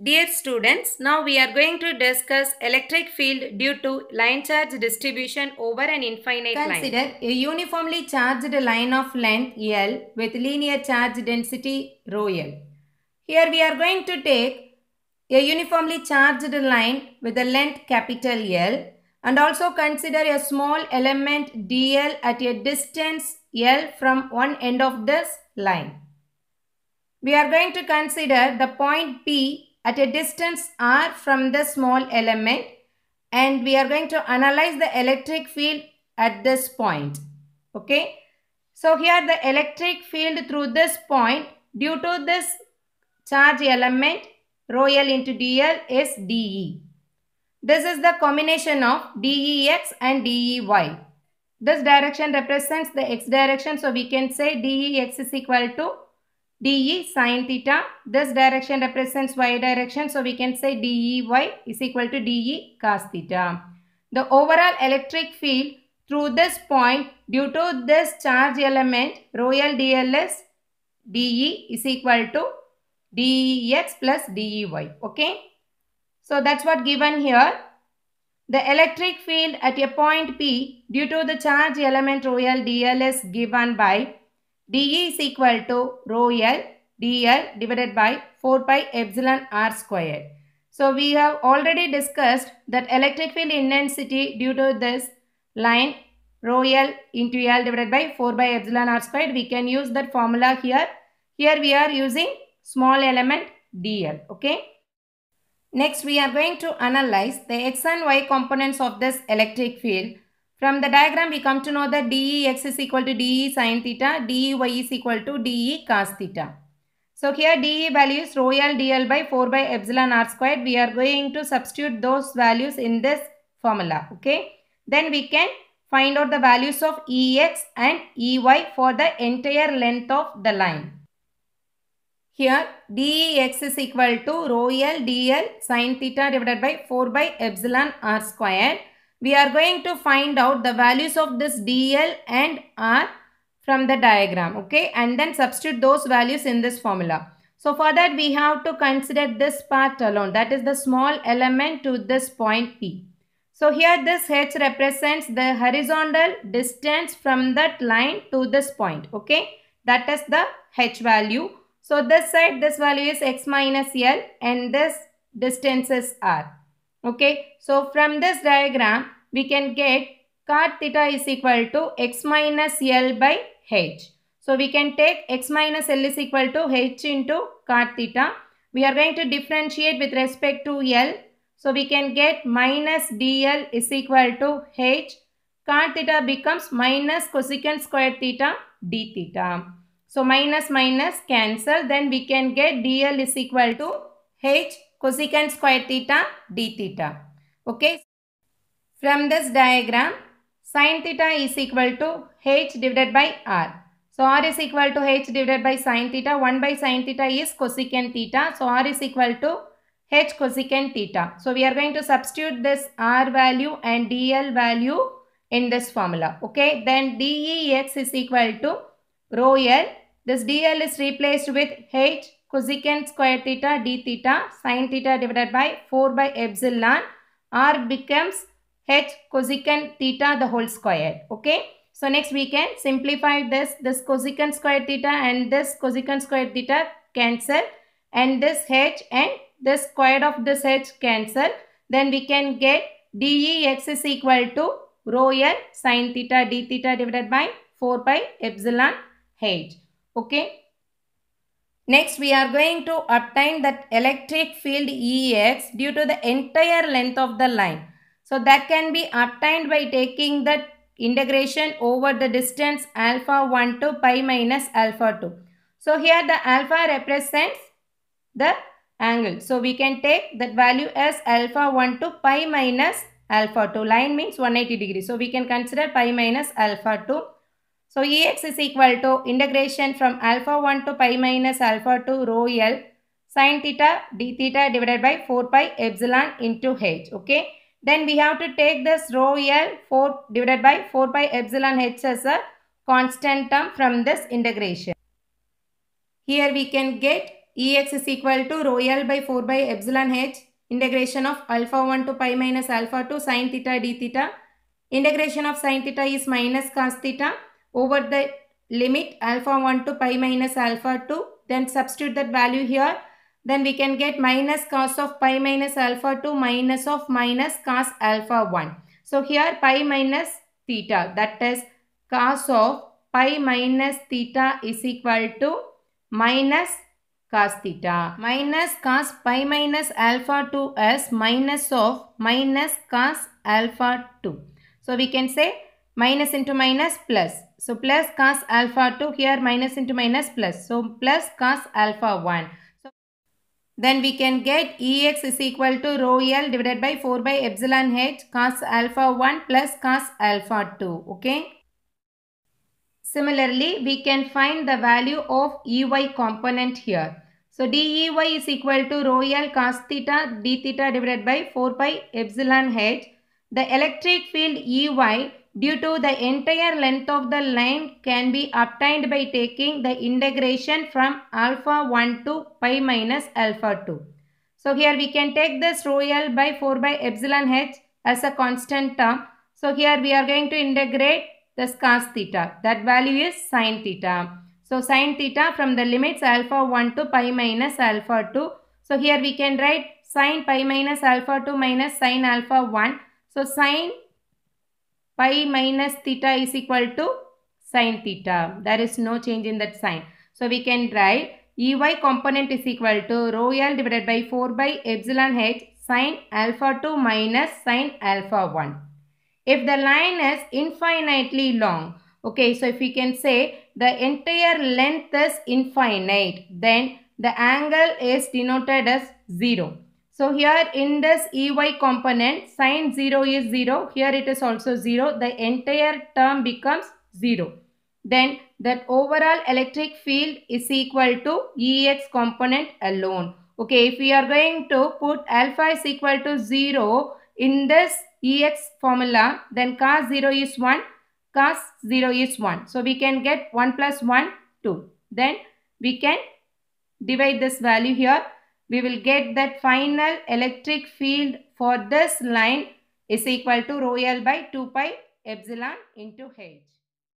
Dear students, now we are going to discuss electric field due to line charge distribution over an infinite Consider line. Consider a uniformly charged line of length L with linear charge density rho L. Here we are going to take a uniformly charged line with a length capital L and also consider a small element dl at a distance L from one end of this line. We are going to consider the point P at a distance r from the small element and we are going to analyze the electric field at this point. Okay. So here the electric field through this point due to this charge element rho L into dl is dE. This is the combination of dEx and dEy. This direction represents the x direction so we can say dEx is equal to DE sine theta. This direction represents y direction. So we can say DEY is equal to DE cos theta. The overall electric field through this point due to this charge element rho L DLS DE is equal to DEX plus DEY. Okay. So that's what given here. The electric field at a point P due to the charge element rho L DLS given by dE is equal to rho L dl divided by 4 pi epsilon r squared. So we have already discussed that electric field intensity due to this line rho L into L divided by 4 by epsilon r squared. We can use that formula here. Here we are using small element dl. Okay. Next we are going to analyze the x and y components of this electric field from the diagram, we come to know that DEX is equal to DE sine theta, DEY is equal to DE cos theta. So here DE values rho L DL by 4 by epsilon r squared. We are going to substitute those values in this formula. Okay. Then we can find out the values of EX and EY for the entire length of the line. Here DEX is equal to rho L DL sine theta divided by 4 by epsilon r squared. We are going to find out the values of this DL and R from the diagram. Okay. And then substitute those values in this formula. So for that we have to consider this part alone that is the small element to this point P. So here this H represents the horizontal distance from that line to this point. Okay. That is the H value. So this side this value is X minus L and this distance is R. Okay, so from this diagram, we can get cot theta is equal to x minus L by h. So we can take x minus L is equal to h into cot theta. We are going to differentiate with respect to L. So we can get minus dl is equal to h. Cot theta becomes minus cosecant square theta d theta. So minus minus cancel. Then we can get dl is equal to h cosecant square theta d theta. Okay. From this diagram, sin theta is equal to h divided by r. So r is equal to h divided by sin theta. 1 by sin theta is cosecant theta. So r is equal to h cosecant theta. So we are going to substitute this r value and dl value in this formula. Okay. Then dex is equal to rho l. This dl is replaced with h cosecant square theta d theta sine theta divided by 4 by epsilon r becomes h cosecant theta the whole square. Okay. So next we can simplify this. This cosecant square theta and this cosecant square theta cancel and this h and this square of this h cancel. Then we can get dEx is equal to rho L sine theta d theta divided by 4 by epsilon h. Okay. Next, we are going to obtain that electric field Ex due to the entire length of the line. So, that can be obtained by taking the integration over the distance alpha 1 to pi minus alpha 2. So, here the alpha represents the angle. So, we can take that value as alpha 1 to pi minus alpha 2. Line means 180 degrees. So, we can consider pi minus alpha 2. So Ex is equal to integration from alpha 1 to pi minus alpha 2 rho L sine theta d theta divided by 4 pi epsilon into h. Okay. Then we have to take this rho L 4 divided by 4 pi epsilon h as a constant term from this integration. Here we can get Ex is equal to rho L by 4 by epsilon h integration of alpha 1 to pi minus alpha 2 sine theta d theta. Integration of sine theta is minus cos theta over the limit alpha 1 to pi minus alpha 2 then substitute that value here then we can get minus cos of pi minus alpha 2 minus of minus cos alpha 1 so here pi minus theta that is cos of pi minus theta is equal to minus cos theta minus cos pi minus alpha 2 is minus of minus cos alpha 2 so we can say minus into minus plus so plus cos alpha 2 here minus into minus plus. So plus cos alpha 1. So then we can get Ex is equal to rho L divided by 4 by epsilon h cos alpha 1 plus cos alpha 2. Okay. Similarly, we can find the value of Ey component here. So DEY is equal to rho L cos theta d theta divided by 4 by epsilon h. The electric field EY due to the entire length of the line can be obtained by taking the integration from alpha 1 to pi minus alpha 2. So here we can take this rho L by 4 by epsilon h as a constant term. So here we are going to integrate this cos theta. That value is sine theta. So sine theta from the limits alpha 1 to pi minus alpha 2. So here we can write sine pi minus alpha 2 minus sine alpha 1. So sine pi minus theta is equal to sine theta. There is no change in that sign. So we can write EY component is equal to rho L divided by 4 by epsilon H sine alpha 2 minus sine alpha 1. If the line is infinitely long, okay, so if we can say the entire length is infinite, then the angle is denoted as 0. So here in this EY component, sine 0 is 0. Here it is also 0. The entire term becomes 0. Then that overall electric field is equal to EX component alone. Okay, if we are going to put alpha is equal to 0 in this EX formula, then cos 0 is 1, cos 0 is 1. So we can get 1 plus 1, 2. Then we can divide this value here we will get that final electric field for this line is equal to rho L by 2 pi epsilon into H.